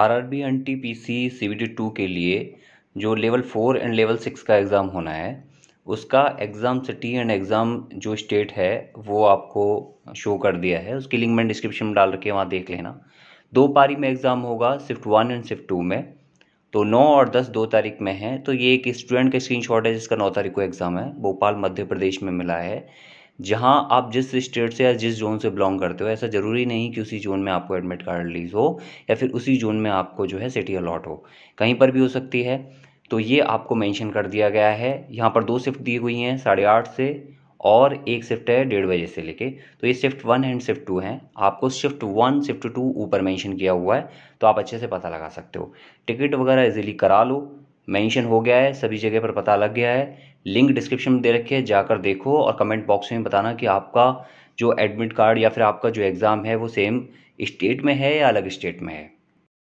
are R B N T P C C B T two के लिए जो level four and level six का exam होना है उसका एग्ज़ाम सिटी एंड एग्ज़ाम जो स्टेट है वो आपको शो कर दिया है उसकी लिंक मैं डिस्क्रिप्शन में डाल रखी है वहाँ देख लेना दो पारी में एग्ज़ाम होगा shift one and shift two में तो नौ और दस दो तारीख में है तो ये एक स्टूडेंट का स्क्रीन है जिसका नौ तारीख को एग्ज़ाम है भोपाल मध्य प्रदेश में मिला है जहाँ आप जिस स्टेट से या जिस जोन से बिलोंग करते हो ऐसा ज़रूरी नहीं कि उसी जोन में आपको एडमिट कार्ड रिलीज़ हो या फिर उसी जोन में आपको जो है सिटी अलॉट हो कहीं पर भी हो सकती है तो ये आपको मेंशन कर दिया गया है यहाँ पर दो शिफ्ट दी हुई हैं साढ़े आठ से और एक शिफ्ट है डेढ़ बजे से लेके तो ये shift one and shift two हैं आपको शिफ्ट वन शिफ्ट टू ऊपर मेंशन किया हुआ है तो आप अच्छे से पता लगा सकते हो टिकट वगैरह इजीली करा लो मेंशन हो गया है सभी जगह पर पता लग गया है लिंक डिस्क्रिप्शन में दे रखे है जाकर देखो और कमेंट बॉक्स में बताना कि आपका जो एडमिट कार्ड या फिर आपका जो एग्ज़ाम है वो सेम स्टेट में है या अलग स्टेट में है